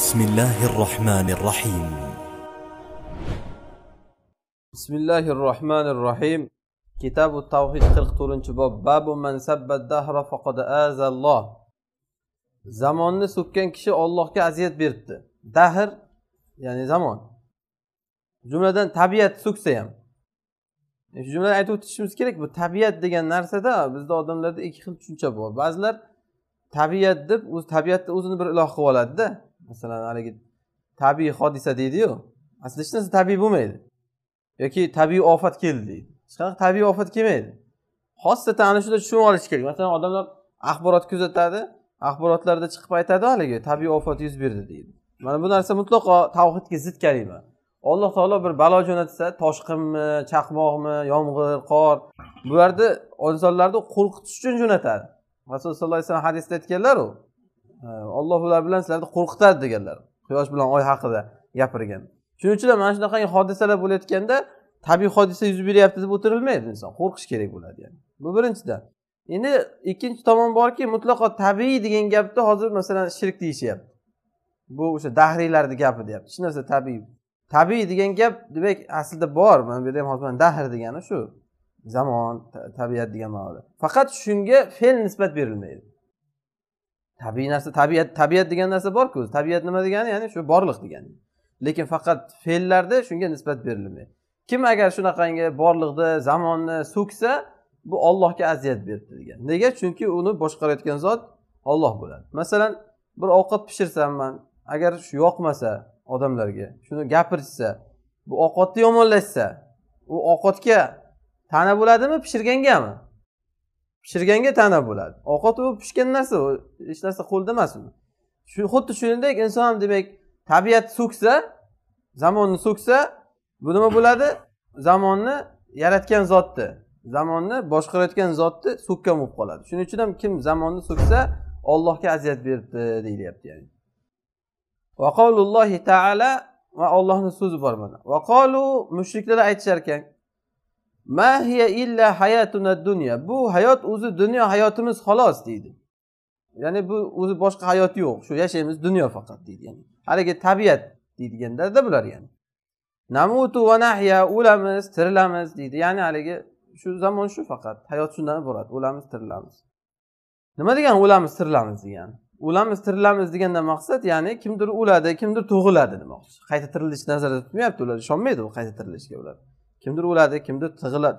بسم الله الرحمن الرحيم بسم الله الرحمن الرحيم كتاب التوحيد 44 باب باب من سب الدهر فقد آذى الله zamonni so'kkan kishi ollohga aziyat beribdi dahr ya'ni zamon jumladan tabiat so'ksa ham e, shu jumlani aytib o'tishimiz kerak bu tabiat degan narsada bizda odamlarda ikki xil tushuncha bor ba'zilar tabiat deb o'z tabiatni o'zini bir iloh qilib oladida masalan haligi tabiiy hodisa deydiyu aslida hech narsa tabiiy bo'lmaydi yoki tabiiy ofat keldi deydi hech qanaqa tabiiy ofat kelmaydi xosatan ana shunda tushunib olish kerak masalan odamlar axborot kuzatadi axborotlarda chiqib aytadi haligi tabiiy ofat yuz berdi deydi mana bu narsa mutlaqo tavhidga zid kalima alloh taolo bir balo jo'natsa toshqinmi chaqmoqmi yomg'ir qor bularni insonlarni qo'rqitish uchun jo'natadi rasululloh sallallohu alayhi vasallam hadisda aytganlaru olloh ular bilan sizlarni qo'rqitadi deganlar quyosh bilan oy haqida gapirgan shuning uchun ham mana shunaqa hodisalar bo'layotganda tabiiy hodisa yuz beryapti deb o'tirilmaydi inson qo'rqish kerak bo'ladi yani bu birinchidan endi ikkinchi tomon borki mutlaqo tabiiy degan gapni hozir masalan shirk deyishyapti bu o'sha dahriylarni gapi deyapti hech narsa tabiiy tabiiy degan gap demak aslida bor mana bu yerda ham hozir dahr degani shu zamon tabiat degan ma'noda faqat shunga fe'l nisbat berilmaydi tabiiy narsa tabiat tabiat degan narsa borku tabiat nima degani ya'ni shu borliq degani lekin faqat fe'llarda shunga nisbat berilmaydi kim agar shunaqangi borliqni zamonni so'ksa bu ollohga aziyat beribdi degan nega chunki uni boshqarayotgan zot olloh bo'ladi masalan bir ovqat pishirsam man agar shu yoqmasa odamlarga shuni gapirishsa bu ovqatni yomonlashsa u ovqatga ta'na bo'ladimi pishirgangami pishirganga ta'na bo'ladi ovqat u pishgan narsa u hech narsa qo'lda emas u shu xuddi shuningdek inson ham demak tabiat so'ksa zamonni so'ksa bu nima bo'ladi zamonni yaratgan zotni zamonni boshqarayotgan zotni so'kkan bo'lib qoladi shuning uchun ham kim zamonni so'ksa ollohga aziyat beribdi deyilyapti ya'ni va qavlullohi taala va ollohni so'zi bor mana va qolu mushriklar aytishar ekan mahiya illa hayatuna dunya bu hayot o'zi dunyo hayotimiz xolos deydi ya'ni bu o'zi boshqa hayot yo'q shu yashaymiz dunyo faqat deydi ya'ni haligi tabiat deydigandada bular ya'ni namutu va nahya o'lamiz tirilamiz deydi ya'ni haligi shu zamon shu faqat hayot shundan iborat o'lamiz tirilamiz nima degani o'lamiz tirilamiz degani o'lamiz tirilamiz deganda maqsad ya'ni kimdir o'ladi kimdir tug'iladi demoqchi qayta tirilishni nazarda tutmayapti ular ishonmaydi bu qayta tirilishga ular kimdir o'ladi kimdir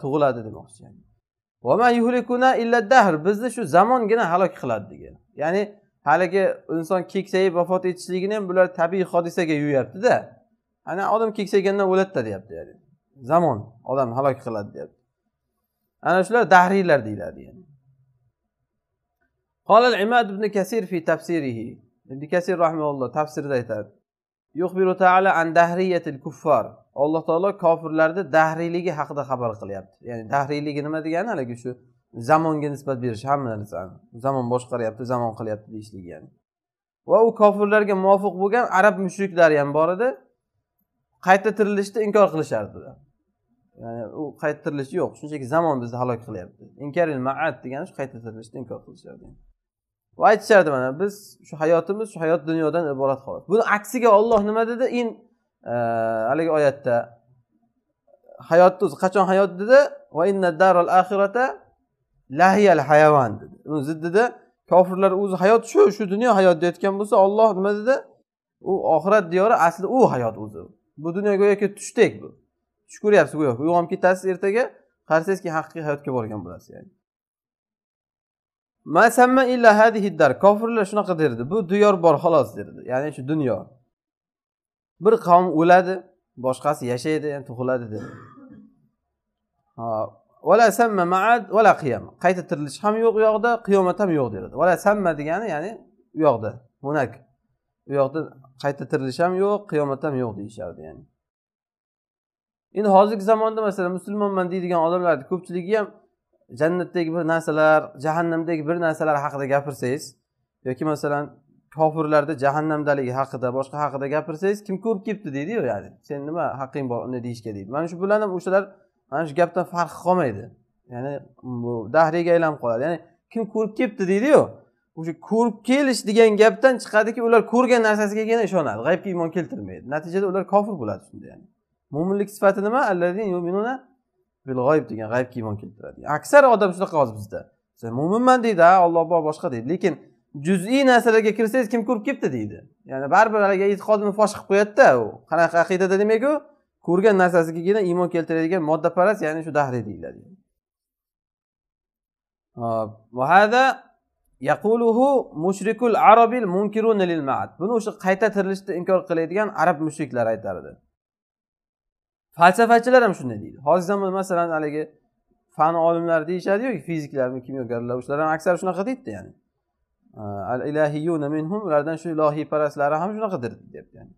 tug'iladi demoqchi yani bizni shu zamongina halok qiladi degan ya'ni haligi inson keksayib vafot etishligini ham bular tabiiy hodisaga yuvyaptida ana odam keksayganda o'ladida deyapti ya'ni zamon odam halok qiladi deyapti ana shular dahriylar deyiladi yani. قال العماد ibn kasir fi تفسيره ابن kasir رحمه tafsirida aytadi ذيتان يخبر تعالى عن دهرية alloh taolo kofirlarni dahriyligi haqida xabar qilyapti ya'ni dahriyligi nima degani haligi shu zamonga nisbat berish hamma narsani zamon boshqaryapti zamon qilyapti deyishligi ya'ni va u kofirlarga muvofiq bo'lgan arab mushriklari ham bor edi qayta tirilishni inkor qilishardi ya'ni u qayta tirilish yo'q shunchaki zamon bizni halok qilyapti inkaril maat degani shu qayta tirilishni inkor qilishardi va aytishardi mana biz shu hayotimiz shu hayot dunyodan iborat xolos buni aksiga olloh nima dedi in Э, haligi oyatda hayotni o'zi qachon hayot dedi va inna daral axirata lahiyal hayavan dedi uni ziddida kofirlar o'zi hayot shu shu dunyo hayot deyotgan bo'lsa olloh nima dedi u oxirat diyori asli u hayot o'zi bu dunyo go'yoki tushdek bu tush ko'ryapsiz go'yo uyg'onib ketasiz ertaga qarasangizki haqiqiy hayotga borgan bo'lasiz ya'ni masamma illa hadihidar kofirlar shunaqa derdi bu diyor bor xolos derdi ya'ni shu dunyo bir qavm o'ladi boshqasi yashaydi ya'ni tug'iladi dedi samma maad qayta tirilish ham yo'q u yoqda qiyomat ham yo'q dedi vala samma degani ya'ni u yoqda hunak u yoqda qayta tirilish ham yo'q qiyomat ham yo'q deyishadi ya'ni endi hozirgi zamonda masalan musulmonman deydigan odamlarni ko'pchiligi ham jannatdagi bir narsalar jahannamdagi bir narsalar haqida gapirsangiz yoki masalan kofirlarni jahannamdaligi haqida boshqa haqida gapirsangiz kim ko'rib kelibdi deydiyu ya'ni sen nima haqqing bor uni deyishga deydi mana shu bilan ham o'shalar mana shu gapdan farqi qolmaydi ya'ni bu dahriga aylanib qoladi ya'ni kim ko'rib kelibdi deydiyu o'sha ko'rib kelish degan gapdan chiqadiki ular ko'rgan narsasiga ishonadi g'aybga iymon keltirmaydi natijada ular kofir bo'ladi shunda ya'ni mo'minlik sifati nima bil g'oyib degan g'aybga iymon keltiradi aksar odam shunaqa hozir bizda mo'minman deydi ha olloh bor boshqa deydi lekin juz'iy narsalarga kirsangiz kim ko'rib kelibdi deydi ya'ni baribir haligi e'tiqodini fosh qilib qo'yadida u qanaqa aqidada demak ko'rgan narsasigagina iymon keltiradigan moddaparast ya'ni shu dahriy deyiladi yaquluhu mushrikul arabil lil maad buni o'sha qayta tirilishni inkor qiladigan arab mushriklari aytardi falsafachilar ham shunday deydi hozir zamon masalan haligi fan olimlari deyishadiyu fiziklarmi kimyogarlar ular ham aksar shunaqa deydida ya'ni al ilahiyuna minhum ulardan shu ilohiy parastlari ham shunaqadir deyapti yani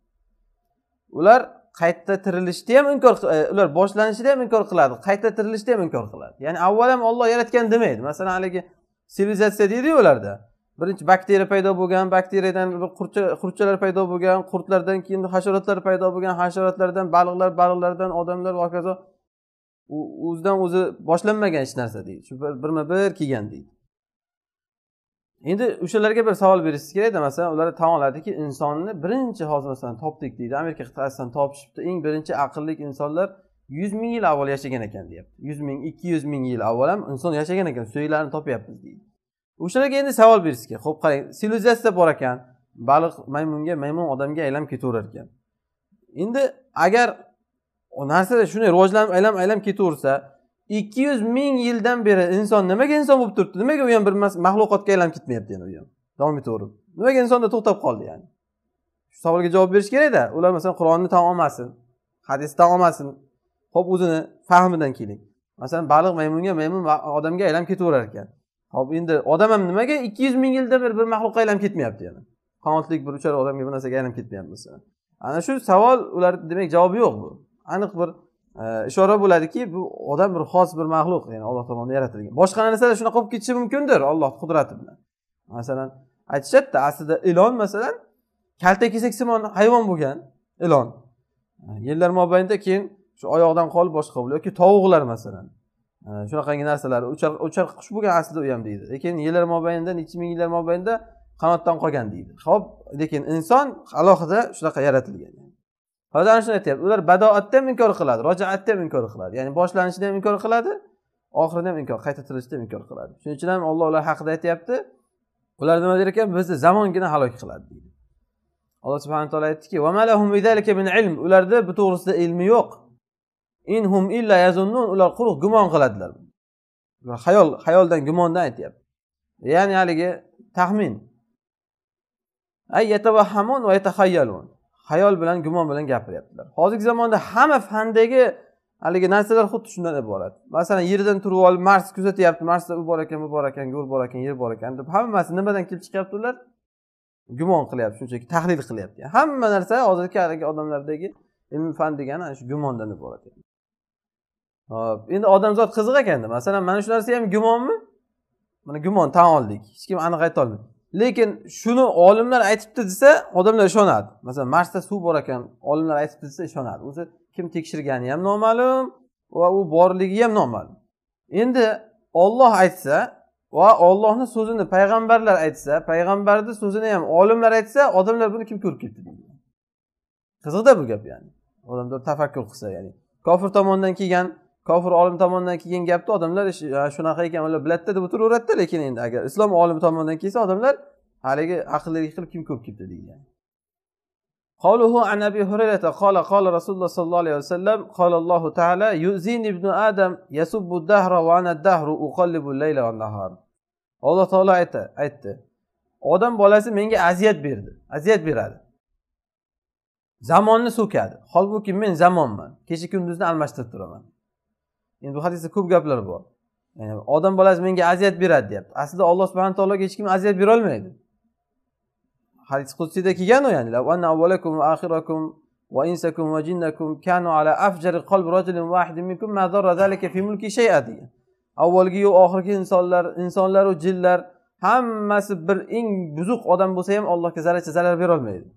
ular qayta tirilishni ham inkor e, ular boshlanishni ham inkor qiladi qayta tirilishni ham inkor qiladi ya'ni avval ham olloh yaratgan demaydi masalan haligi sivilizatsiya deydiyu ularda birinchi bakteriya paydo bo'lgan bakteriyadan qurtchalar paydo bo'lgan qurtlardan keyin hasharotlar paydo bo'lgan hasharotlardan baliqlar baliqlardan odamlar va hokazo o'zidan o'zi boshlanmagan hech narsa deydi shu birma bir kelgan deydi endi o'shalarga bir savol berishingiz kerakda masalan ular tan oladiki insonni birinchi hozir masalan topdik deydi amerika qit'asidan topishibdi eng birinchi aqlli insonlar yuz ming yil avval yashagan ekan deyapti yuz ming ikki yuz ming yil avval ham inson yashagan ekan suyaklarni topyapmiz deydi o'shalarga endi savol kerak ho'p qarang sivilizatsiya bor ekan baliq maymunga maymun odamga aylanib ketaverar ekan endi agar narsalar shunday rivojlanib aylanib aylanib ketaversa ikki yuz ming yildan beri inson nimaga inson bo'lib turibdi nimaga u ham bir maxluqotga aylanib ketmayapti yana u ham davom etaverib nimaga insonda to'xtab qoldi ya'ni shu savolga javob berish kerakda ular masalan qur'onni tan olmasin hadisni tan olmasin ho'p o'zini fahmidan keling masalan baliq maymunga maymun odamga aylanib ketaverar ekan hop endi odam ham nimaga ikki yuz ming yildan beri bir maxluqqa aylanib ketmayapti yana qanotlik bir uchar odamga bir narsaga aylanib ketmayapti masalan ana shu savol ular demak javobi yo'q bu aniq bir ishora bo'ladiki bu odam bir xos bir maxluq ya'ni alloh tomonidan yaratilgan boshqa narsalar shunaqa bo'lib ketishi mumkindir olloh qudrati bilan masalan aytishadida aslida ilon masalan kalta kesaksimon hayvon bo'lgan ilon yillar mobaynida keyin shu oyoqdan qolib boshqa bo'ldi yoki tovuqlar masalan shunaqangi narsalar uchar uchar qush bo'lgan aslida u ham deydi lekin yillar mobaynida necha ming yillar mobaynida qanotdan qolgan deydi ho'p lekin inson alohida shunaqa yaratilgan hozir ana shuni aytyapti ular badoatni ham inkor qiladi rojaatni ham inkor qiladi ya'ni boshlanishini ham inkor qiladi oxirini ham inkor qayta tirilishni ham inkor qiladi shuning uchun ham olloh ular haqida aytyapti ular nima der ekan bizni zamongina halok qiladi deydi alloh subhana taolo aytdiki ularda bu to'g'risida ilmi yo'q inhum illa yazunnun ular quruq gumon qiladilar hayol hayoldan gumondan aytyapti ya'ni haligi taxmin hayol bilan gumon bilan gapiryaptilar hozirgi zamonda hamma fandagi haligi narsalar xuddi shundan iborat masalan yerdan turib olib mars kuzatyapti marsda u bor ekan bu bor ekan go'r bor ekan yer bor ekan deb hammasi nimadan kelib chiqyapti ular gumon qilyapti shunchaki tahlil qilyapti hamma narsa hozirgi haligi odamlardagi ilm fan degani ana shu gumondan iborat hop endi odamzod qiziq ekanda masalan mana shu narsa ham gumonmi mana gumon tan oldik hech kim aniq aytolmaydi lekin shuni olimlar aytibdi desa odamlar ishonadi masalan marsda suv bor ekan olimlar aytibdi desa ishonadi o'zi kim tekshirgani ham noma'lum va u borligi ham noma'lum endi olloh aytsa va ollohni so'zini payg'ambarlar aytsa payg'ambarni so'zini ham olimlar aytsa odamlar buni kim ko'rib ketdi qiziqda bu gap ya'ni odamlar tafakkur qilsa ya'ni kofir tomonidan kelgan kofir olim tomonidan kelgan gapni odamlar shunaqa ekan ular biladida deb o'tiraveradida lekin endi agar islom olimi tomonidan kelsa odamlar haligi aqllilik qilib kim ko'p ketdi deyilgan قوله عن أبي هريرة قال قال رسول الله صلى الله عليه وسلم قال الله تعالى يؤذيني ابن آدم يسب الدهر وأنا الدهر أقلب الليل والنهار alloh taolo aytdi aytdi odam bolasi menga aziyat berdi aziyat beradi zamonni so'kadi holbuki men zamonman kecha kunduzni almashtirib turaman endi bu hadisda ko'p gaplar bor ya'ni odam bolasi menga aziyat beradi deyapti aslida alloh subhana taologa hech kim aziyat berolmaydi hadis qudsiyda kelgan u ya'ni avvalakum va axirakum va insakum va jinnakum kanu ala afjari qalbi rajulin wahidin minkum ma zalika fi mulki shay'a degan avvalgi yu oxirgi insonlar insonlaru jinlar hammasi bir eng buzuq odam bo'lsa ham allohga zarracha zarar berolmaydi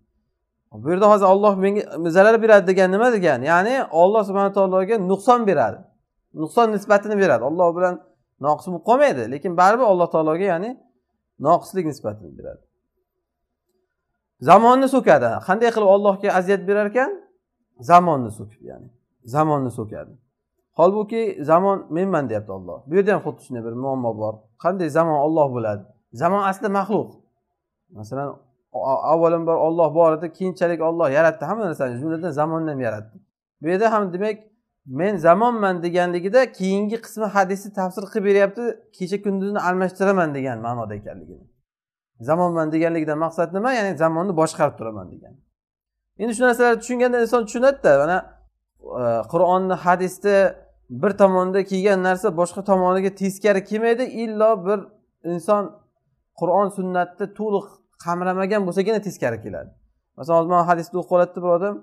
bu yerda hozir olloh menga zarar beradi degan nima degani ya'ni olloh subhana taologa nuqson beradi nuqson nisbatini beradi olloh bilan noqis bo'lib qolmaydi lekin baribir alloh taologa ya'ni noqislik nisbatini beradi zamonni so'kadi qanday qilib ollohga aziyat berar ekan zamonni so'kib ya'ni zamonni so'kadi holbuki zamon menman deyapti olloh bu yerda ham xuddi shunday bir muammo bor qanday zamon olloh bo'ladi zamon aslida maxluq masalan avvalambor olloh bor edi keyinchalik olloh yaratdi hamma narsani jumladan zamonni ham yaratdi bu yerda ham demak men zamonman deganligida keyingi qismi hadisni tafsir qilib beryapti kecha kunduzni almashtiraman degan ma'noda ekanligini zamonman deganligidan maqsad nima ya'ni zamonni boshqarib turaman degan endi shu narsalarni tushunganda inson tushunadida mana e, qur'onni hadisni bir tomonda kelgan narsa boshqa tomoniga teskari kelmaydi illo bir inson qur'on sunnatni to'liq qamramagan bo'lsagina teskari keladi masalan hozir man hadisni o'qib olyapti bir odam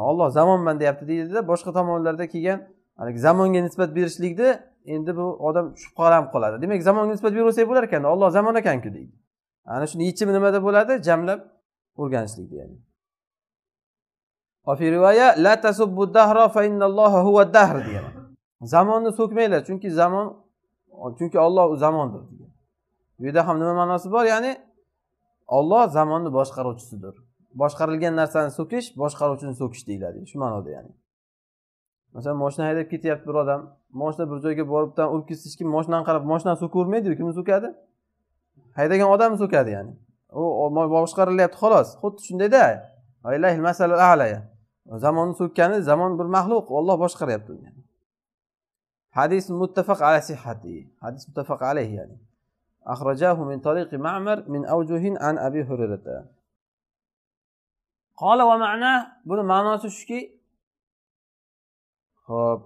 olloh zamonman deyapti deydida boshqa tomonlarda kelgan haligi zamonga nisbat berishlikni endi bu odam shubhaga ham qoladi demak zamonga nisbat beraversak bo'lar ekan olloh zamon ekanku deydi ana shuni yechimi nimada bo'ladi jamlab o'rganishlik deyadi zamonni so'kmanglar chunki zamon chunki olloh zamondir bu yerda ham nima ma'nosi bor ya'ni olloh zamonni boshqaruvchisidir boshqarilgan narsani so'kish boshqaruvchini so'kish deyiladi shu ma'noda ya'ni masalan moshina haydab ketyapti bir odam moshina bir joyga boribdan urib ketsa hech kim moshinani qarab moshinani so'kavermaydiyu kimni so'kadi haydagan odam so'kadi ya'ni u boshqarilyapti xolos xuddi shundayda zamonni so'kkani zamon bir maxluq olloh boshqaryapti uni yani. hadis muttafaq ala sihhati hadis muttafaq alayhi ya'ni أخرجاه min tariqi ma'mar min awjuhin an abi hurayra qola va ma'na buni ma'nosi shuki ho'p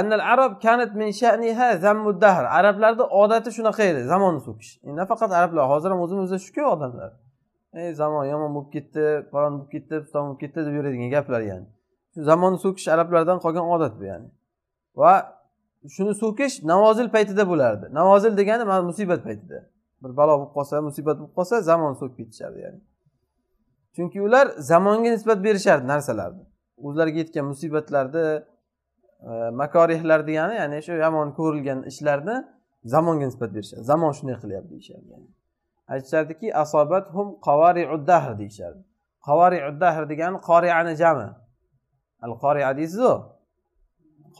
annal arab kanat min sha'niha zammud dahr arablarni odati shunaqa edi zamonni so'kish endi nafaqat arablar hozir ham o'zimiz o'zimizda shuku odamlar ey zamon yomon bo'lib ketdi falon bo'lib ketdi piston bo'lib ketdi deb yuradigan gaplar ya'ni shu zamonni so'kish arablardan qolgan odat bu ya'ni va shuni so'kish navozil paytida bo'lardi navozil degani musibat paytida bir balo bo'lib qolsa musibat bo'lib qolsa zamon so'kib ketishardi ya'ni chunki ular zamonga nisbat berishardi narsalarni o'zlariga yetgan musibatlarni e, makorihlar degani ya'ni shu yomon ko'rilgan ishlarni zamonga nisbat berishadi zamon shunday qilyapti deyishadi aytishardiki asobat hum qavariuddahr deyishardi uddahr degani qoriani jami al qoria deysizu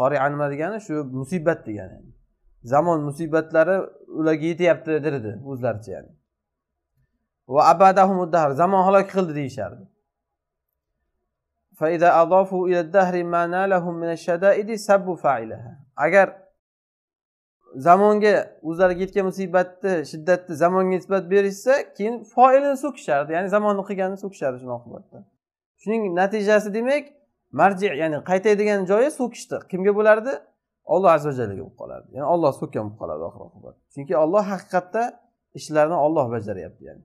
qoria nima degani shu musibat degani zamon musibatlari ularga yetyapti derdi o'zlaricha ya'ni va dahr zamon halok qildi deyishardi agar zamonga o'zlariga yetgan musibatni shiddatni zamonga nisbat berishsa keyin foilini so'kishardi ya'ni zamonni qilganini so'kishardi shuni oqibatda shuning natijasi demak marji ya'ni qaytaydigan joyi so'kishdi kimga bo'lardi olloh azza vajallaga bo'lib qolardi ya'ni olloh so'kkan bo'lib qoladi oxir oqibat chunki olloh haqiqatda ishlarni olloh bajaryapti ya'ni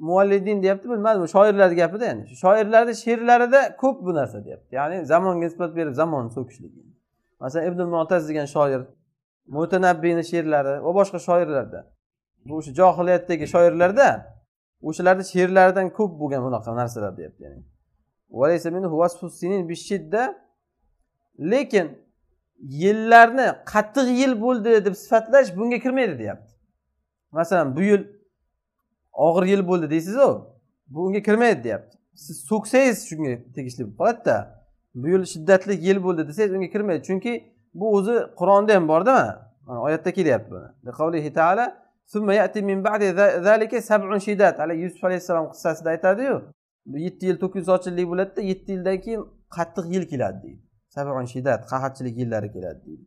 muallidin deyapti bilmadim shoirlarni gapida ya'ni shoirlarni she'rlarida ko'p bu narsa deyapti ya'ni zamonga nisbat berib zamon so'kishlik masalan ibn motaz degan shoir mutanabbiyni she'rlari va boshqa shoirlarda bu o'sha johiliyatdagi shoirlarda o'shalarni she'rlaridan ko'p bo'lgan bunaqa narsalar deyapti ya'ni lekin yillarni qattiq yil bo'ldi deb sifatlash bunga kirmaydi deyapti masalan bu yil og'ir yil bo'ldi deysizu bu unga kirmaydi deyapti siz so'ksangiz shunga tegishli bo'lib qoladida bu yil shiddatli yil bo'ldi desangiz unga kirmaydi chunki bu o'zi qur'onda ham borda mana oyatda kelyapti buni yusuf alayhissalom qissasida aytadiyu yetti yil to'kinsochillik bo'ladida yetti yildan keyin qattiq yil keladi deydi sabun shidat qahatchilik yillari keladi deydi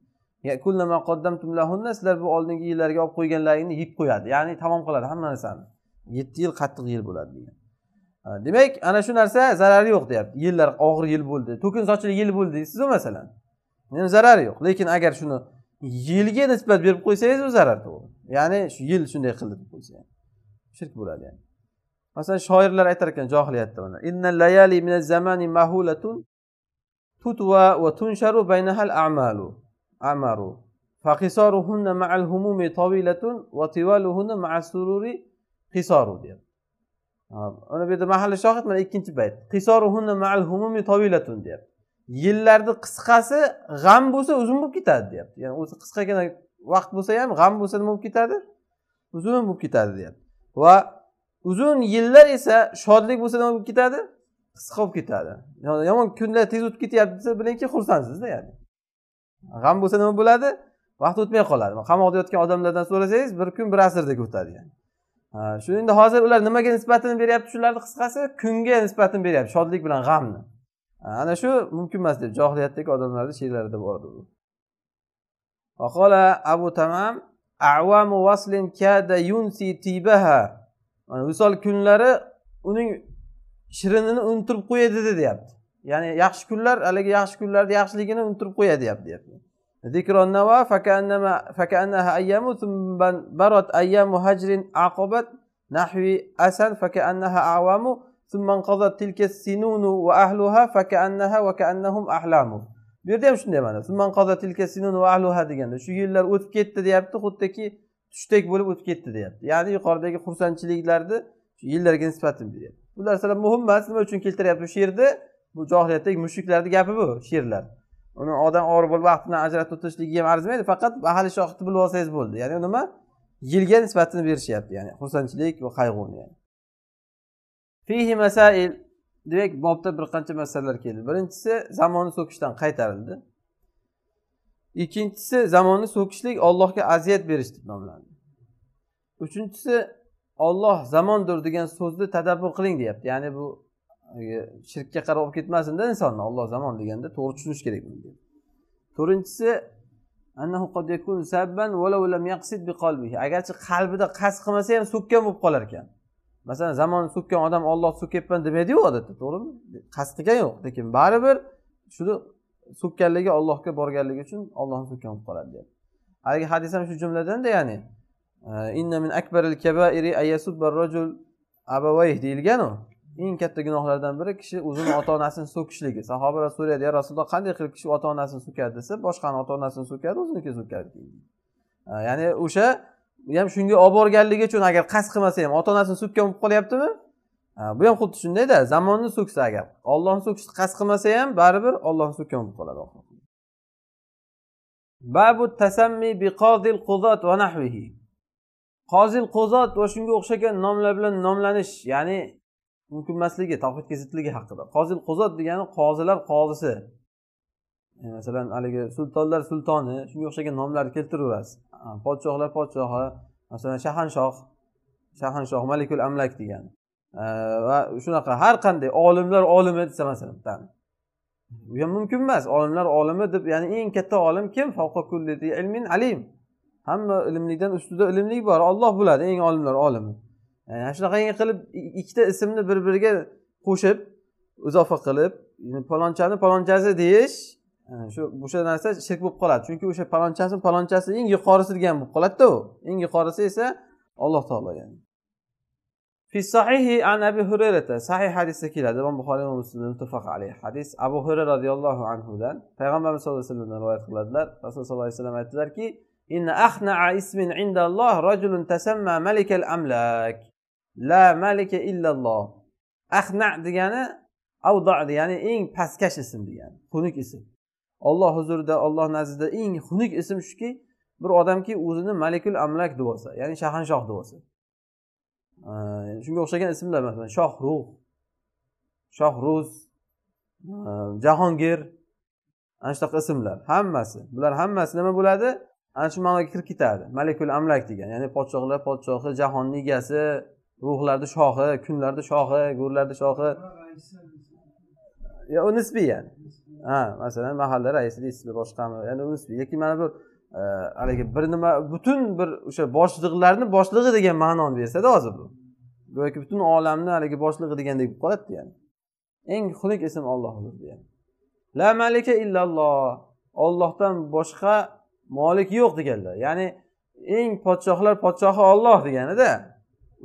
sizlar bu oldingi yillarga olib qo'yganlaringni yeb qo'yadi ya'ni tamom qiladi hamma narsani yetti yil qattiq yil bo'ladi degan demak ana shu narsa zarari yo'q deyapti yillar og'ir yil bo'ldi to'kin sochli yil bo'ldi deysizu masalan zarari yo'q lekin agar shuni yilga nisbat berib qo'ysangiz u zarar to'g'ri ya'ni shu yil shunday qildi deb qo'ysa shirk bo'ladi yani. masalan shoirlar aytar ekan johiliyatda mana innal layali min zamani mahulatun tutva va tunsharu baynahal a'malu amaru faqisaruhunna ma'al humumi tawilatun va tiwaluhunna ma'as qisoru deyapti ana bu yerda mahalli shohid mana ikkinchi bayt qisoruhunna maal humumi deyapti yillarni qisqasi g'am bo'lsa uzun bo'lib ketadi deyapti ya'ni o'zi qisqagina vaqt bo'lsa ham g'am bo'lsa nima bo'lib ketadi uzun bo'lib ketadi deyapti va uzun yillar esa shodlik bo'lsa nima bo'lib ketadi qisqa bo'lib ketadi yomon kunlar tez o'tib ketyapti desa bilingki xursandsizda ya'ni g'am bo'lsa nima bo'ladi vaqt o'tmay qoladi qamoqda yotgan odamlardan so'rasangiz bir kun bir asrdek o'tadi ya'ni shu endi hozir ular nimaga nisbatini beryapti shularni qisqasi kunga nisbatini beryapti shodlik bilan g'amni ana shu mumkin emas deb johiliyatdagi odamlarni she'rlarida bor edi abu tamam avamu vaslin kada yunsi tibaha visol kunlari uning shirinini unutirib qo'yadi deyapti ya'ni yaxshi kunlar haligi yaxshi kunlarni yaxshiligini unutirib qo'yadi deyapti zikronava fakaannaha ayyamu thumma barat ayyamu hajrin aqobat nahvi asan fakaannaha awamu thumma qazat tilka sinunu va ahluha fakaannaha va kaannahum ahlamu bu yerda ham shunday mana summan qazat tilka sinun va ahluha deganda shu yillar o'tib ketdi deyapti xuddiki tushdek bo'lib o'tib ketdi deyapti ya'ni yuqoridagi xursandchiliklarni yillarga nisbatan deyapti bu narsalar muhim emas nima uchun keltiryapti bu yerda bu johiliyatdagi mushuklarni gapi bu she'rlar uni odam og'ir bo'lib vaqtini ajratib turishligiga ham arzimaydi faqat mahalliy shohidni bilib olsangiz bo'ldi ya'ni nima yilga nisbatini berishyapti ya'ni xursandchilik va qayg'uni yani. masail demak bobda bir qancha masalalar keldi birinchisi zamonni so'kishdan qaytarildi ikkinchisi zamonni so'kishlik ollohga aziyat berish deb nomlandi uchinchisi olloh zamondir degan so'zni tadabbur qiling deyapti ya'ni bu shirkka qarab olib ketmasinda insonni olloh zamon deganda to'g'ri tushunish kerak buni to'rtinchisi agarchi qalbida qasd qilmasa ham so'kkan bo'lib qolar ekan masalan zamon so'kkan odam olloh so'kyapman demaydiyu odatda to'g'rimi qasd qilgani yo'q lekin baribir shuni so'kkanligi ollohga borganligi uchun ollohni so'kkan bo'lib qoladi deyapti haligi hadis ham shu jumladanda ya'ni inna min akbaril kabairi deyilganu eng katta gunohlardan biri kishi o'zini ota onasini so'kishligi sahobalar so'raydi ya rasululloh qanday qilib kishi ota onasini so'kadi desa boshqani ota onasini so'kadi o'ziniki so'kadi ya'ni o'sha ham shunga olib borganligi uchun agar qasd qilmasa ham ota onasini so'kkan bo'lib qolyaptimi bu ham xuddi shundayda zamonni so'ksa agar ollohni so'kishni qasd qilmasa ham baribir ollohni so'kkan bo'lib qoladi babu tasammi biqozil quzot va nahvihi qozil qozot va shunga o'xshagan nomlar bilan nomlanish ya'ni mumkin emasligi tavhidga zidligi haqida qozil qo'zot degani qozilar qozisi e, masalan haligi sultonlar sultoni shunga o'xshagan nomlarni keltiraverasiz podshohlar podshohi masalan shahanshoh shahanshoh malikul amlak degani e, va shunaqa har qanday olimlar olimi desa masalan bittani bu ham mumkin emas olimlar olimi deb ya'ni eng katta olim kim ilmin alim hamma ilmlidan ustida ilmlik bor olloh biladi eng olimlar olimi ya'ni shunaqangi qilib ikkita ismni bir biriga qo'shib izofa qilib palonchani palonchasi deyish shu o'sha narsa shirk bo'lib qoladi chunki o'sha palonchasi palonchasi eng yuqorisi degan bo'lib qoladida u eng yuqorisi esa alloh taolo sahihi an abi hurayrata sahih hadisda keladi imom buxoriy va muslim alayhi hadis abu hurayra roziyallohu anhudan payg'ambarimiz sallallohu alayhi vasallamdan rivoyat qiladilar rasululloh sollallohu alayhi vasallam aytdilarki inna ahna ismin inda alloh rajulun tasamma malikal amlak la malika illalloh ahna degani avdo degani eng pastkash ism degani xunuk ism olloh huzurida olloh nazdida eng xunuk ism shuki bir odamki o'zini malikul amlak deb olsa ya'ni shahanshoh deb olsa shunga o'xshagan ismlar masalan shohruh shohruz jahongir ana shunaqa ismlar hammasi bular hammasi nima bo'ladi ana shu ma'noga kirib ketadi malikul amlak degan ya'ni podshohlar podshohi jahonni egasi ruhlarni shoxi kunlarni shoxi go'rlarni shoxi u nisbiy ya'ni ha masalan mahalla raisi deysizmi boshqami ya'ni u nisbiy yoki mana bu e, haligi bir nima butun bir o'sha boshliqlarni boshlig'i degan ma'noni bersada hozir bu go'yoki butun olamni haligi boshlig'i degandek bo'lib qoladida ya'ni eng xunuk ism olloh la malika illalloh ollohdan boshqa molik yo'q deganlar ya'ni eng podshohlar podshohi olloh deganida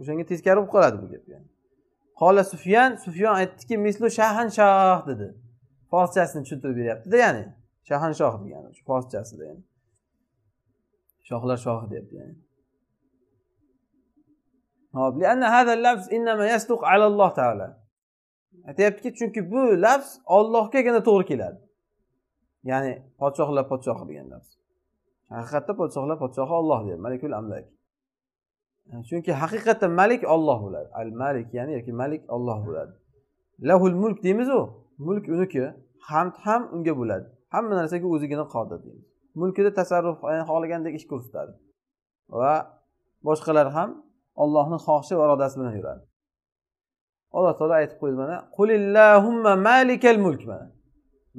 o'shanga teskari bo'lib qoladi bu gap qola sufyan sufyon aytdiki mislu shahanshoh dedi forschasini tushuntirib beryaptida ya'ni shahanshoh degani forischasida ya'ni shohlar shohi deyapti ya'ni hop aytyaptiki chunki bu lafz ollohgagina to'g'ri keladi ya'ni podshohlar podshohi degan lafz haqiqatda podshohlar podshohi olloh deyapti malikul amlak chunki haqiqatdan malik olloh bo'ladi al malik ya'ni yoki malik olloh bo'ladi lahul mulk deymizu mulk uniki hamd ham unga bo'ladi hamma narsaga o'zigina qodir deymiz mulkida tasarruf xohlagandek ish ko'rsatadi va boshqalar ham ollohni xohishi va irodasi bilan yuradi alloh taolo aytib qo'ydi mana qulillahumma malikal mulk mana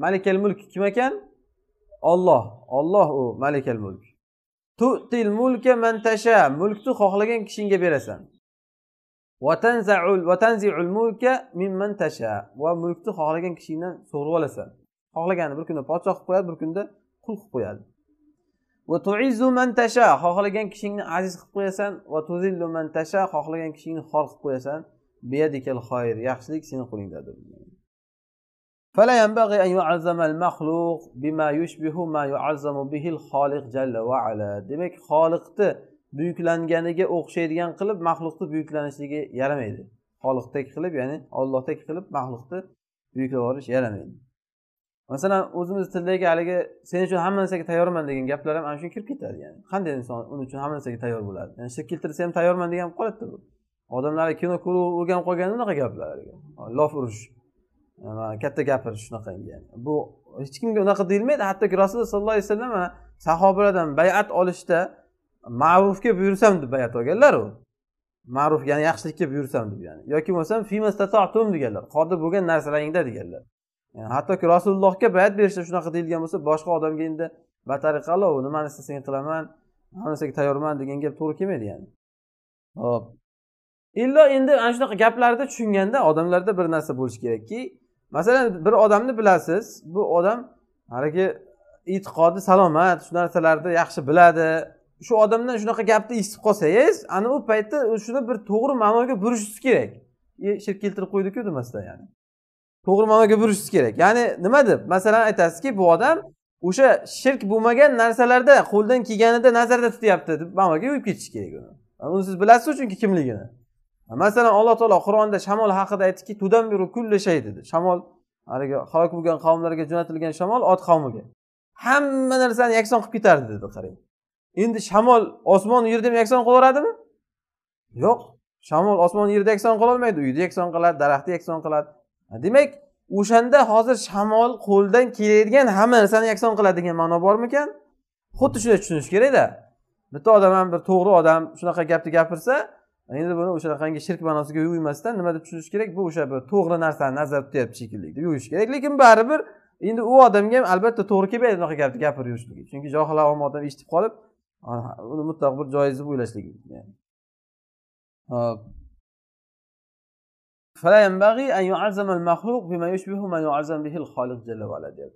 malikal mulk kim ekan olloh olloh u malikal mulk tu'til mulka man tasha mulkni xohlagan kishingga berasan mimman tasha va mulkni xohlagan kishingdan sug'urib olasan xohlagani bir kunda podshoh qilib qo'yadi bir kunda qul qilib qo'yadi va tuizu man tasha xohlagan kishingni aziz qilib qo'yasan va tuzillu man tasha xohlagan kishingni xor qilib qo'yasan biyadikal xoyr yaxshilik seni qo'lingdadir فلا ينبغي أن يعظم المخلوق بما يشبه ما يعظم به الخالق جل وعلا demak xoliqni buyuklanganiga o'xshaydigan qilib maxluqni buyuklanishligi yaramaydi xoliqdek qilib ya'ni ollohdek qilib maxluqni buyuklab yuborish yaramaydi masalan o'zimiz tildagi haligi sen uchun hamma narsaga tayyorman degan gaplar ham ana shunga kirib ketadi ya'ni qanday inson uning uchun hamma narsaga tayyor bo'ladi yani shirk keltirsa ham tayyorman degan bo'lib qoladi bu odamlar kino ko'rib o'rganib qolgan unaqa gaplar lof urish katta gapirish shunaqangi bu hech kimga unaqa deyilmaydi hattoki rasululloh sollallohu alayhi vasallam sahobalardan bayat olishda ma'rufga buyursam deb bayat olganlaru ma'ruf ya'ni yaxshilikka buyursam deb yani yoki bo'lmasam fimastatotum deganlar qodir bo'lgan narsalaringda deganlar yani hattoki rasulullohga bayat berishda shunaqa deyilgan bo'lsa boshqa odamga endi batariqalov nimani istasang qilaman hamma narsaga tayyorman degan gap to'g'ri kelmaydi ya'ni hop illo endi ana shunaqa gaplarni tushunganda odamlarda bir narsa bo'lishi kerakki masalan bir odamni bilasiz bu odam haligi e'tiqodi salomat shu narsalarni yaxshi biladi shu odamdan shunaqa gapni eshitib qolsangiz ana u paytda shuni bir to'g'ri ma'noga burishingiz kerak shirk keltirib qo'ydiku demasdan ya'ni to'g'ri ma'noga burishingiz kerak ya'ni nima deb masalan aytasizki bu odam o'sha shirk bo'lmagan narsalarda qo'ldan kelganida nazarda tutyapti deb ma'noga yo'yib ketish kerak uni uni siz bilasiz chunki kimligini masalan alloh taolo qur'onda shamol haqida aytdiki tudambiru kulli shay dedi shamol haligi halok bo'lgan qavmlarga jo'natilgan shamol ot qavmiga hamma narsani yakson qilib ketardi dedi qarang endi shamol osmon yerni ham yakson qilaveradimi yo'q shamol osmon yerda yakson qilolmaydi uyni yakson qiladi daraxtni yakson qiladi demak o'shanda hozir shamol qo'ldan kelayotgan hamma narsani yakson qiladi degan ma'no bormikan xuddi shunday tushunish kerakda bitta odam ham bir to'g'ri odam shunaqa gapni gapirsa endi buni o'sha shirk ma'nosiga uymasdan nima deb tushunish kerak bu o'sha bir to'g'ri narsani nazarda tutyapti shekilli deb yuvish kerak lekin baribir endi u odamga ham albatta to'g'ri kelmaydi bunaqa gapni gapirib yurishligi chunki johil avom odam eshitib qolib uni mutlaq bir joiz deb o'ylashligi hop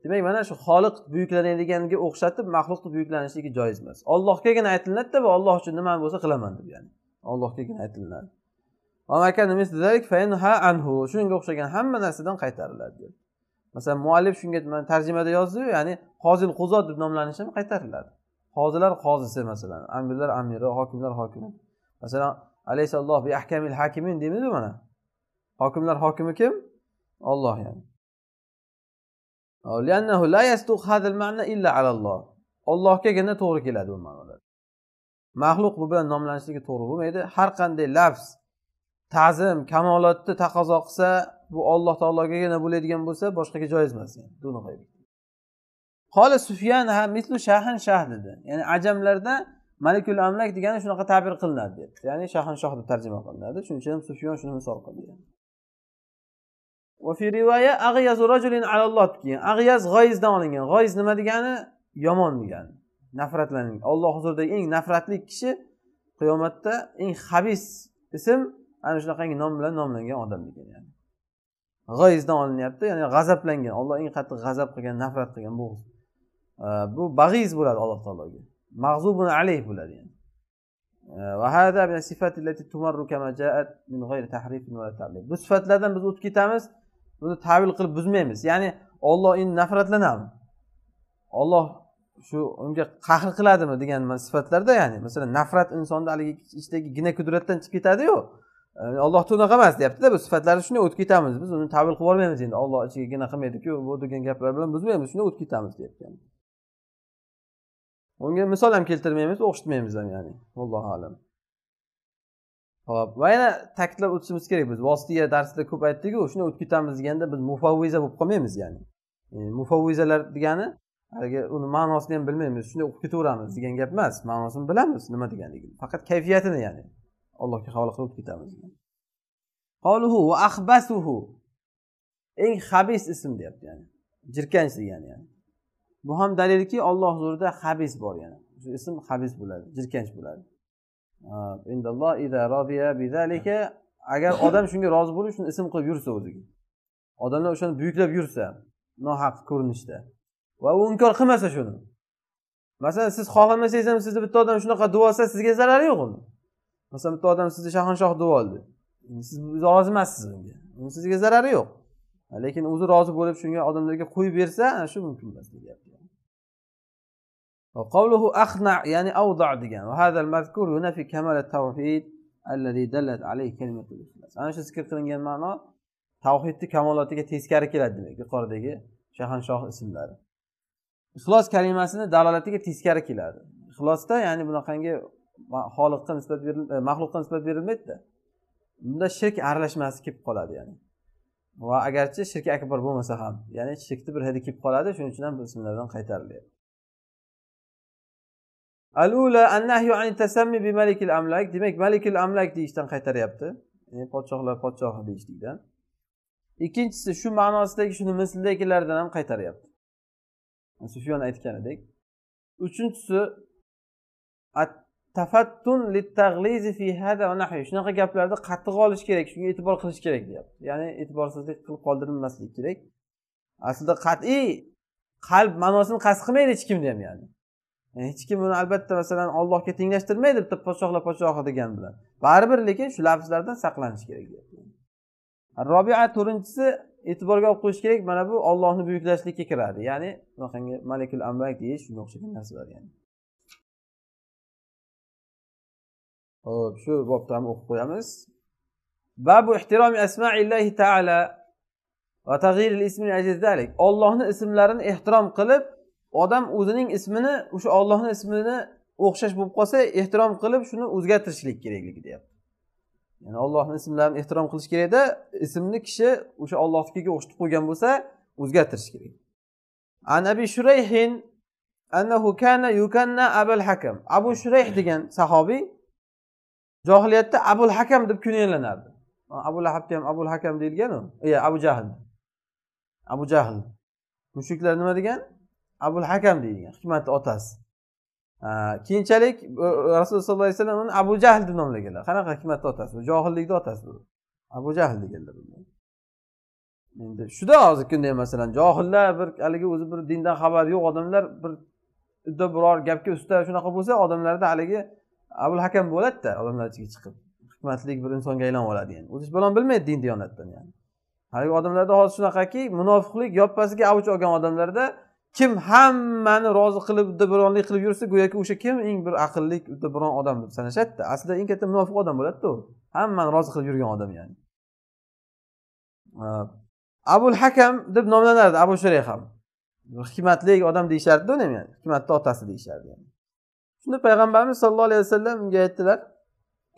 demak mana shu xoliq buyuklanadiganga o'xshatib maxluqni buyuklanishligi joiz emas ollohgagina aytilinadida va olloh uchun nimani bo'lsa qilaman deb ya'ni allohgagina aytilinadi anhu shunga o'xshagan hamma narsadan qaytariladi deb masalan muallif shunga tarjimada yozdiyu ya'ni hozil quzot deb nomlanishi ham qaytariladi hozilar qozisi masalan amirlar amiri hokimlar hokimi masalan alayhisalloh bi ahkamil hakimin deymizu mana hokimlar hokimi kim olloh ya'ni ollohgagina to'g'ri keladi bu ma'noda maxluq bu bilan nomlanishligi to'g'ri bo'lmaydi har qanday lafz ta'zim kamolotni taqozo qilsa bu olloh taologagina bo'ladigan bo'lsa boshqaga joiz emas qola sufyan ha mislu shahin shah dedi ya'ni ajamlarda malikul amlak degani shunaqa ta'bir qilinadi dedi ya'ni shahin shoh deb tarjima qilinadi shuning uchun ham sufyon shuni misol qilgan g'oyizdan olingan g'oyiz nima degani yomon degani nafratlaning olloh huzuridagi eng nafratli kishi qiyomatda eng habis ism ana shunaqangi nom bilan nomlangan odam degan ya'ni g'oyizdan olinyapti ya'ni g'azablangan olloh eng qattiq g'azab qilgan nafrat qilgan bu e, bu bag'iz bo'ladi alloh taologa mag'zubun alayh bo'ladi yani e, bu sifatlardan biz o'tib ketamiz buni tavil qilib buzmaymiz ya'ni olloh endi nafratlanadi olloh shu unga qahr qiladimi degan sifatlarda ya'ni masalan nafrat insonni haligi ichidagi gina qudratdan chiqib ketadiyu alloh unaqa emas deyaptida bu sifatlarni shunday o'tib ketamiz biz uni tavil qilib yubormaymiz endi olloh ichiga gina qilmaydiku bu degan gaplar bilan buzmaymiz shunday o'tib ketamiz deyapti unga misol ham keltirmaymiz o'xshitmaymiz ham ya'ni allohu alam ho'p va yana ta'kidlab o'tishimiz kerak biz vostiya darsida ko'p aytdiku shunday o'tib ketamiz deganda biz mufavviza bo'lib qolmaymiz ya'ni mufavvizalar degani haligi uni ma'nosini ham bilmaymiz shunday o'qib ketaveramiz degan gap emas ma'nosini bilamiz nima deganligini faqat kayfiyatini ya'ni allohga havola qilib o'qib ketamiz va eng habis ism deyapti ya'ni jirkanch degani ya'ni bu ham dalilki olloh huzurida habis bor yana shu ism habis bo'ladi jirkanch bo'ladi agar odam shunga rozi bo'lib shuni ism qilib yursa o'ziga odamlar o'shani buyuklab yursa nohaq ko'rinishda va u inkor qilmasa shuni masalan siz xohlamasangiz ham sizni bitta odam shunaqa duo qilsa sizga zarari yo'q uni masalan bitta odam sizni shahanshoh duo oldi siz rozi emassiz unga uni sizga zarari yo'q lekin o'zi rozi bo'lib shunga odamlarga qo'yib bersa ana shu mumkin emas وقوله أخنع يعني أوضع دقان وهذا المذكور هنا في كمال التوحيد الذي دلت عليه كلمة الإخلاص أنا شو ذكر قلنجان معنا توحيد كمالاتك تذكر كلا دمك قردك شهنشاه اسم لاره ixlos kalimasini dalolatiga teskari keladi ixlosda ya'ni bunaqangi xoliqqa nisbat e, maxluqqa nisbat berilmaydida bunda shirk aralashmasi kelib qoladi ya'ni va agarchi shirk akbar bo'lmasa ham ya'ni shirkni bir hidi kelib qoladi shuning uchun ham bu ismlardan qaytarilyapti demak malikil amlak deyishdan qaytaryapti ya'ni e, podshohlar podshohi deyishlikdan ikkinchisi shu ma'nosidagi shuni mislidagilardan ham qaytaryapti sufyon aytganidek uchinchisi tafattun fi hada va nahvi shunaqa gaplarni qattiq olish kerak shunga e'tibor qilish kerak deyapti ya'ni e'tiborsizlik qilib qoldirilmaslik kerak aslida qat'iy qalb ma'nosini qasd qilmaydi hech kimni ham ya'ni hech kim buni albatta masalan allohga tenglashtirmaydi bitta podshohlar podshohi degan bilan baribir lekin shu lafzlardan saqlanish kerak deyapti robiya to'rtinchisi e'tiborga olib qo'yish kerak mana bu ollohni buyuklashlikka kiradi ya'ni bunaqangi malakul ambak deyish shunga o'xshagan narsalar ya'ni ho'p shu bobda ham o'qib qo'yamiz babu ihtiromi asmaillahi taala va tag'yiril ismi zalik ollohni ismlarini ehtirom qilib odam o'zining ismini o'sha ollohni ismini o'xshash bo'lib qolsa ehtirom qilib shuni o'zgartirishlik kerakligi deyapti ya'ni ollohni ismlarini ehtirom qilish kerakda ismni kishi o'sha ollohnikiga o'xshatib qo'ygan bo'lsa o'zgartirish kerak an abi shurayhin annahu kana yukanna abul hakam abu shurayh degan sahobiy johiliyatda abul hakam deb kunyalanardi abu lahabga ham abul hakam deyilganu iya abu jahl abu jahl mushuklar nima degan abul hakam deyilgan hikmatni otasi keyinchalik rasululloh sollallohu alayhi vasallam uni abu jahl deb nomlaganlar qanaqa hikmatni otasi johillikni otasi bu abu jahl deganlar endi shuda hozirgi kunda masalan johillar bir haligi o'zi bir dindan xabari yo'q odamlar bir udda biror gapga usta shunaqa bo'lsa odamlarda haligi abul hakam bo'ladida odamlar ichiga chiqib hikmatli bir insonga aylanib oladi yani o'zi hech balon bilmaydi din diyonatdan yani haligi odamlarda hozir shunaqaki munofiqlik yoppasiga avj olgan odamlarda kim hammani rozi qilib uddaburonlik qilib yursa go'yoki o'sha kim eng bir aqlli uddaburon odam deb sanashadida aslida eng katta munofiq odam bo'ladida u hammani rozi qilib yurgan odam ya'ni abul hakam deb nomlanardi abu shuray ham hikmatli odam deyishardida uni ham hikmatni otasi deyishardi yani. shunda payg'ambarimiz sollallohu alayhi vasallam unga aytdilar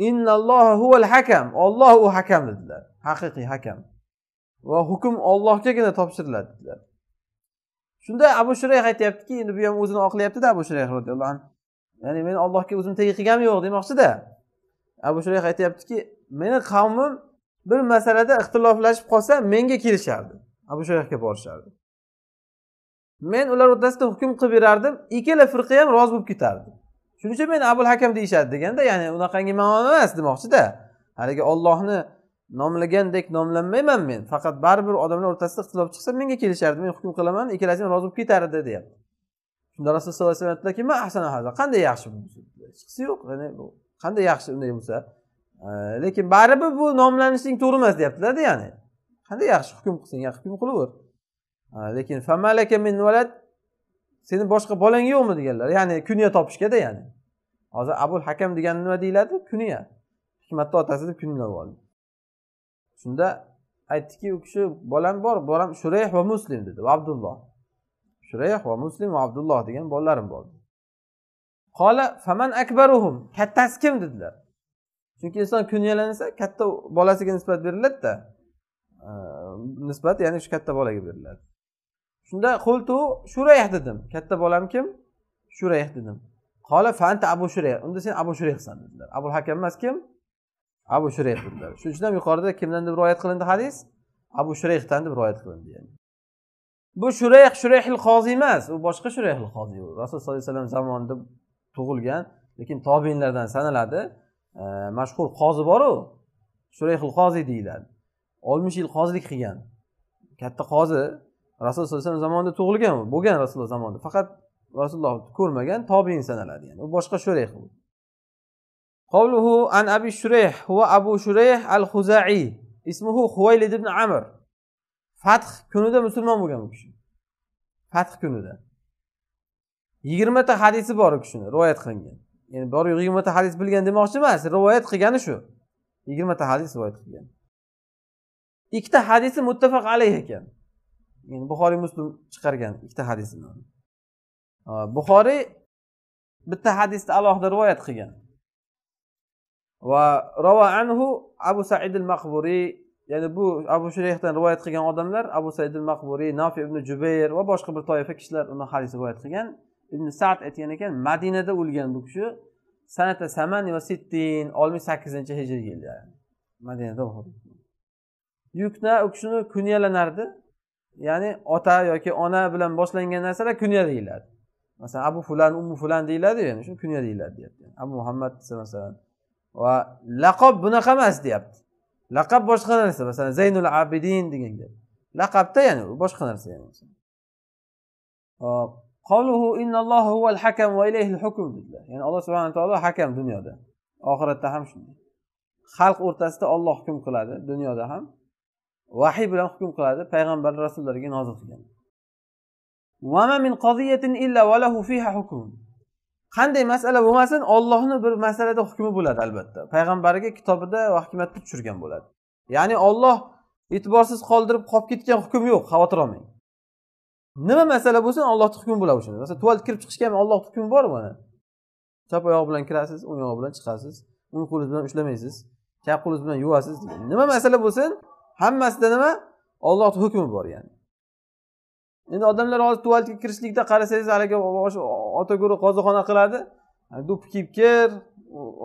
innallohu huval hakam olloh u hakam dedilar haqiqiy hakam va hukm ollohgagina topshiriladi dedilar shunda abu shurayh aytyaptiki endi bu ham o'zini oqlayaptida abu shurayh roziyallohu anhu ya'ni men allohga o'zimni tegi qilganim yo'q demoqchida abu shurayh aytyaptiki meni qavmim bir masalada ixtiloflashib qolsa menga kelishardi abu shurayhga borishardi men ular o'rtasida hukm qilib berardim ikkala firqa ham rozi bo'lib ketardi shuning uchun meni abul hakam deyishadi deganda ya'ni unaqangi ma'no emas demoqchida haligi ollohni nomlagandek nomlanmayman men faqat baribir odamlar o'rtasida ixtilof chiqsa menga kelishardi men hukm qilaman ikkalasini rozi bo'lib ketar edi deyapti shunda rasululloh sallallohu alayhi vasallam aytdilarki qanday yaxshi bu hechqisi yo'q ya'ni bu qanday yaxshi unday bo'lsa lekin baribir bu nomlanishing to'g'ri emas deyaptilarda ya'ni qanday yaxshi hukm qilsang hukm qilaver lekin famalaka min valad seni boshqa bolang yo'qmi deganlar ya'ni kunya topishgada ya'ni hozir abul hakam degani nima deyiladi kunya hikmatni otasi deb kunlab oldi shunda aytdiki u kishi bolam bor bolam shurayh va muslim dedi va abdulloh shurayh va muslim va abdulloh degan bolalarim bor qola faman akbaruhum kattasi kim dedilar chunki inson kunyalansa katta bolasiga nisbat beriladida nisbat ya'ni shu katta bolaga beriladi shunda qultu shurayh dedim katta bolam kim shurayh dedim qola fanta abu shurayh unda sen abu shurayhsan dedilar abul hakam emas kim abu shurayx dedilar shuning uchun ham yuqorida kimdan deb rivoyat qilindi hadis abu shurayxdan deb rivoyat qilindi ya'ni bu shurayx shurayxil qozi emas u boshqa shurayhil qozi rasululloh sollallohu alayhi vasallam zamonida tug'ilgan lekin tobinlardan sanaladi e, mashhur qozi boru shurayxil qozi deyiladi oltmish yil qozilik qilgan katta qozi rasululloh sallallohu alayhi vasallam zamonida tug'ilgan bo'lgan rasululloh zamonida faqat rasululloh ko'rmagan tobiin sanaladi ya'ni u boshqa shurayh قوله عن أبي شريح هو أبو شريح الخزاعي اسمه خويلد بن عمر فتح كنودا مسلمان بولgan kishi fath kunida yigirmata hadisi bor u kishini rivoyat qilingan ya'ni bor yo'q yigirmata hadis bilgan demoqchi emas rivoyat qilgani shu yigirmata hadis rivoyat qilgan ikkita hadisi muttafaq alayh ekan yani buxoriy muslim chiqargan ikkita hadisini buxoriy bitta hadisni alohida rivoyat qilgan va rava anhu abu saidil maqburiy ya'ni bu abu shurayhdan rivoyat qilgan odamlar abu saidil maqburiy nafi ibn jubayr va boshqa bir toifa kishilar uni hadis rivoyat qilgan ibn sad aytgan ekan madinada o'lgan bu kishi sanata samani va sittin oltmish sakkizinchi hijriy yilda madinada yukna u kishini kunyalanardi ya'ni ota yoki ona bilan boshlangan narsalar kunya deyiladi masalan abu fulan umu fulan deyiladi ya'ni shu kunya deyiladi deyapti abu muhammad desa masalan va laqob bunaqa emas deyapti laqab boshqa narsa masalan zaynul abidin degan gap laqabda ya'ni u boshqa narsa yani hop qavluhu innallohu huval hakam va ilayhil hukm dedilar ya'ni alloh subhana taolo hakam dunyoda oxiratda ham shunday xalq o'rtasida olloh hukm qiladi dunyoda ham vahiy bilan hukm qiladi payg'ambar rasullarga nozil qilgan qanday masala bo'lmasin ollohni bir masalada hukmi bo'ladi albatta payg'ambariga kitobida hokimiyatni tushirgan bo'ladi ya'ni olloh e'tiborsiz qoldirib qolib ketgan hukm yo'q xavotir olmang nima masala bo'lsin ollohni hukmi bo'ladi o'shanda masalan tualetga kirib chiqishga ham ollohni hukmi bor mana chap oyog'i bilan kirasiz o'ng oyog'i bilan chiqasiz o'ng qo'lingiz bilan ushlamaysiz chap qo'lingiz bilan yuvasiz nima masala bo'lsin hammasida nima ollohni hukmi bor ya'ni endi odamlar hozir tualetga kirishlikda qarasangiz haligi ota guruh qozixona qiladi dup kiyib kir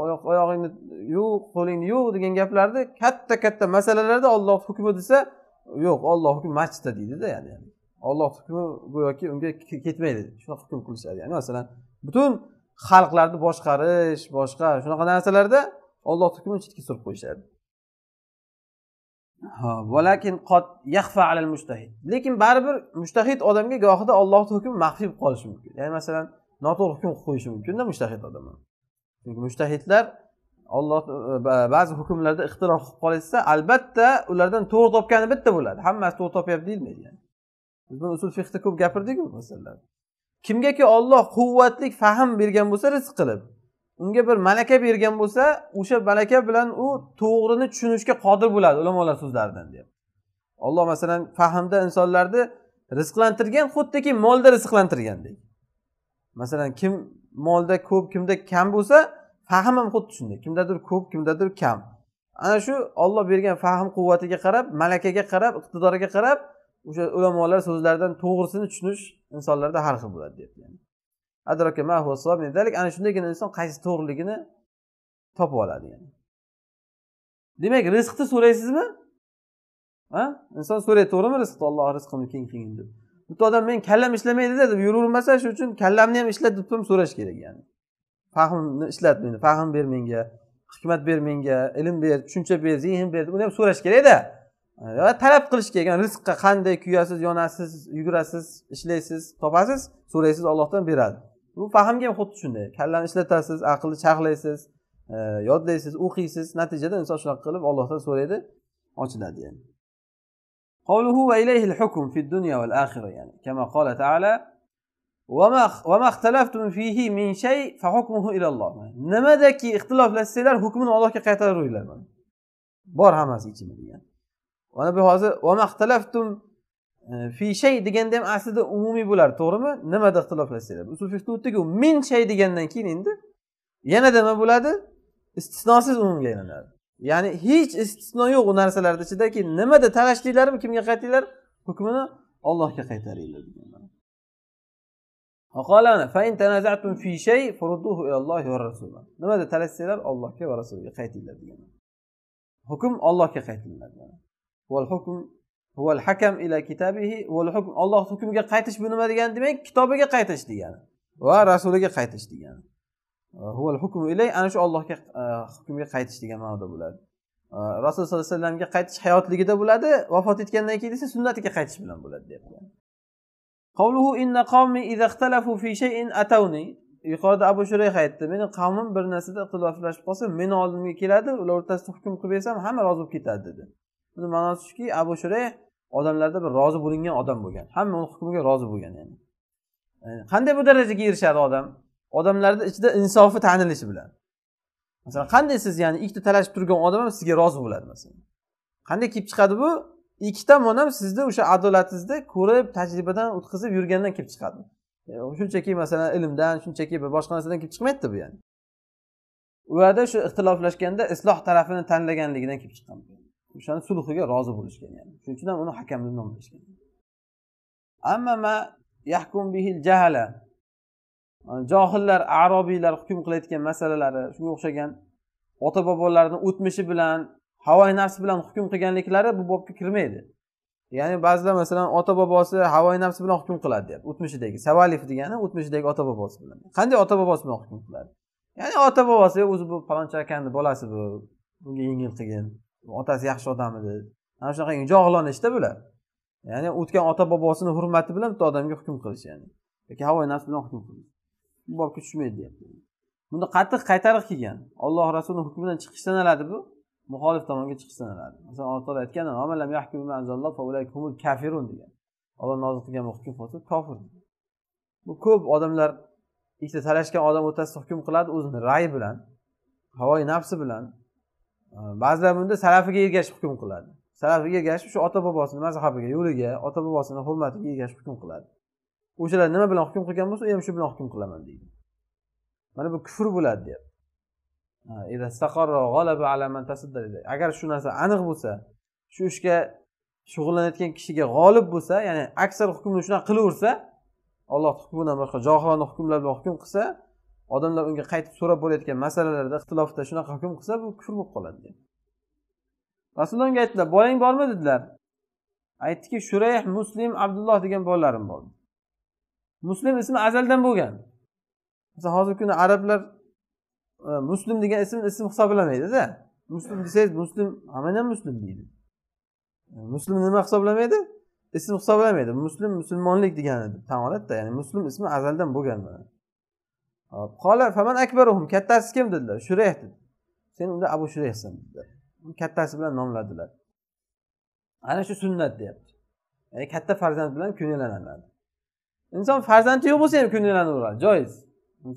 oyoq oyog'ingni yuv qo'lingni yuv degan gaplarni katta katta masalalarda olloh hukmi desa yo'q olloh hukmi masjidda deydida ya'ni olloh hukmi go'yoki unga ketmaydi shunaqa hukm qilishadi ya'ni masalan butun xalqlarni boshqarish boshqa shunaqa narsalarda olloh hukmini chetga surib qo'yishadi lekin baribir mushtahid odamga gohida ollohni hukmi maxfiy bo'lib qolishi mumkin ya'ni masalan noto'g'ri hukm qilib qo'yishi mumkinda mushtahid odam chunki mushtahidlar olloh ba'zi hukmlarda ixtilof qilib qolishsa albatta ulardan to'g'ri topgani bitta bo'ladi hammasi to'g'ri topyapti deyilmaydi yani. biz buni usul fihda ko'p gapirdikku bu kimgaki olloh quvvatli fahm bergan bo'lsa rizq qilib unga bir malaka bergan bo'lsa o'sha malaka bilan u to'g'rini tushunishga qodir bo'ladi ulamolar so'zlaridan deyapti olloh masalan fahmda insonlarni rizqlantirgan xuddiki molda rizqlantirgandek masalan kim molda ko'p kimda kam bo'lsa fahm ham xuddi shunday kimdadir ko'p kimdadir kam ana shu olloh bergan fahm quvvatiga qarab malakaga qarab iqtidoriga qarab o'sha ulamolar so'zlaridan to'g'risini tushunish insonlarda har xil bo'ladi deyapti ana shundagina inson qaysi to'g'riligini topib oladi yani. demak rizqni so'raysizmi a inson so'raydi to'g'rimi rizqni olloh rizqimni keng qilgin deb bitta odam men kallam ishlamaydida deb yuravermasa shuning uchun kallamni ham ishlat deb ham so'rash kerak ya'ni fahmni ishlat meni fahm ber menga hikmat ber menga ilm ber tushuncha ber zehn ber buni ham so'rash kerakda va talab qilish kerak rizqqa qanday kuyasiz yonasiz yugurasiz ishlaysiz topasiz so'raysiz ollohdan beradi bu fahmga xuddi shunday kallani ishlatasiz aqlni charxlaysiz e, yodlaysiz o'qiysiz natijada inson shunaqa qilib ollohdan so'raydi ochiladi yani قوله وإليه الحكم في الدنيا والآخرة يعني كما قال تعالى وما وما اختلفتم فيه من شيء فحكمه إلى الله نمدك اختلاف لسيلر حكم الله كقيتر رويلر bor hammasi ichimda yani mana bu hozir fi shay deganda ham aslida umumiy bo'lardi to'g'rimi nimada ixtiloflashsanglar usul fiftutdagi min shay degandan keyin endi yana nima bo'ladi istisnosiz umumga aylanadi ya'ni hech istisno yo'q u narsalarni ichidaki nimada talashdinglarmi kimga qaytinglar hukmini allohga qaytaringlar nimada talashsanglar ollohga va rasuliga qaytinglar degan hukm ollohga qaytinglar hakam ila kitabihi hukm olloh hukmiga qaytish bu nima degani demak kitobiga qaytish degani va rasuliga qaytish degani huval hukmu ilay ana shu ollohga e, hukmga qaytish degan ma'noda bo'ladi e, rasul sallallohu alayhi vasallamga qaytish hayotligida bo'ladi vafot etgandan keyin esa sunnatiga qaytish bilan bo'ladi deyapti qavluhu inna fi shay'in yuqorida abu shurayx aytdi meni qavmim bir narsada ixtiloflashib qolsa meni oldimga keladi ular o'rtasida hukm qilib bersam hamma rozi bo'lib ketadi dedi buni ma'nosi shuki abu shuray odamlarda bir rozi bo'lingan odam bo'lgan hamma uni hukmiga rozi bo'lgan ya'ni qanday bu darajaga erishadi odam odamlarni ichida insofi tanilishi bilan masalan qanday siz ya'ni ikkita talashib turgan odam ham sizga rozi bo'ladi masalan qanday kelib chiqadi bu ikki tomon ham sizni o'sha adolatingizni ko'rib tajribadan o'tkazib yurgandan kelib chiqadi e, shunchaki masalan ilmdan shunchaki bir boshqa narsadan kelib chiqmaydida bu ya'ni ularda shu ixtiloflashganda isloh tarafini tanlaganligidan kelib chiqqan o'shani sulhiga rozi bo'lishgan yani shuning uchun ham uni hakam deb nomlashgan johillar arobiylar hukm qilayotgan masalalari shunga o'xshagan ota bobolarni o'tmishi bilan havoy nafs bilan hukm qilganliklari bu bobga kirmaydi ya'ni ba'zilar masalan ota bobosi havoy nafs bilan hukm qiladi deyapti o'tmishidagi savalif degani o'tmishidagi ota bobosi bilan qanday ota bobosi bilan hukm qiladi ya'ni ota bobosi o'zi bu palonchi akani bolasi bu bunga yengil qilgin otasi yaxshi odam edi ana shunaqa jonglonishda bular ya'ni o'tgan ota bobosini hurmati bilan bitta odamga hukm qilish ya'ni yoki havo nafs bilan hukm qilish bu bobga tushmaydi deyapti bunda qattiq qaytariq kelgan olloh rasulini hukmidan chiqish sanaladi bu muxolif tomonga chiqish sanaladi masalan alloh taolo aytgan kafirun degan olloh nozil qilgan hukm bo'lsa kofir bu ko'p odamlar ikkita talashgan odam o'rtasida hukm qiladi o'zini rayi bilan havoi nafsi bilan ba'zilar bunda salafiga ergashib hukm qiladi salafiga ergashib shu ota bobosini mazhabiga yo'liga ota bobosini hurmatiga ergashib hukm qiladi o'shalar nima bilan hukm qilgan bo'lsa u ham shu bilan hukm qilaman deydi mana bu kufr bo'ladi deyapti agar shu narsa aniq bo'lsa shu ishga shug'ullanayotgan kishiga g'olib bo'lsa ya'ni aksar hukmni shunaqa qilaversa ollohni hukmidan boshqa johilona hukmlar bilan hukm qilsa odamlar unga qaytib so'rab bo'layotgan masalalarda ixtilofda shunaqa hukm qilsa bu kufr bo'lib qoladi rasululloh unga aytdilar bolang bormi dedilar aytdiki shurayh muslim abdulloh degan bolalarim bor muslim ismi azaldan bo'lgan masalan hozirgi kunda arablar e, muslim degan ism ism hisoblamaydida muslim desangiz muslim hammani ham muslim deydi e, muslim nima hisoblamaydi ism hisoblamaydi muslim musulmonlik deb tan oladida ya'ni muslim ismi azaldan bo'lgan akbaruhum kattasi kim dedilar shurayh dedi sen unda abu shurayhsan dedilar kattasi bilan nomladilar ana shu sunnat deyapti ya'ni katta farzand bilan ko'ngillanadi inson farzandi yo'q bo'lsa ham ko'nglanaveradi joiz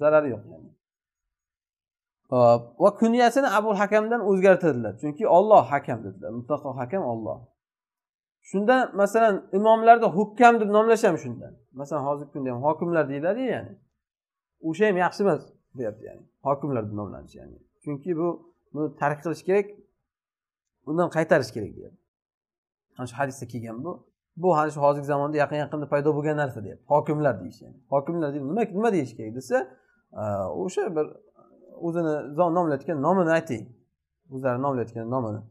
zarari yo'q yani. va kunyasini abu hakamdan o'zgartirdilar chunki olloh hakam dedilar mutlaqo hakam olloh shunda masalan imomlarni hukkam deb nomlash ham shundan masalan hozirgi kunda ham hokimlar deyiladiyu ya'ni o'sha ham yaxshi emas deyapti ya'ni hokimlar deb nomlanishi ya'ni chunki bu buni tark qilish kerak bundan qaytarish kerak deyapti ana shu hadisda kelgan bu bu hali shu hozirgi zamonda yaqin yaqinda paydo bo'lgan narsa deyapti hokimlar deyish ya'ni hokimlar deb nima nima deyish kerak desa o'sha bir o'zini nomlayotgan nomini ayting o'zlari nomlayotgan nomini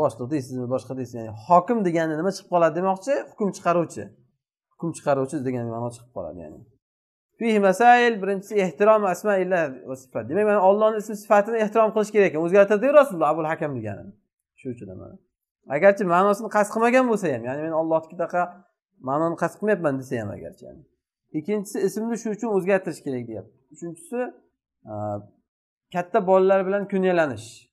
boshliq deysizmi boshqa deysiz ya'ni hokim degani nima chiqib qoladi demoqchi hukm chiqaruvchi hukm chiqaruvchi degan ma'no chiqib qoladi ya'ni masail birinchisi ehtirom asmaillah va sifat demak mana ollohni ism sifatini ehtirom qilish kerak ekan o'zgartirdiku rasululloh abul hakam deganini shu uchun mana agarchi ma'nosini qasd qilmagan bo'lsa ham ya'ni men ollohnikidaqa ma'noni qasd qilmayapman desa ham agarchi yani. ikkinchisi ismni shu uchun o'zgartirish kerak deyapti uchinchisi katta bolalar bilan kunyalanish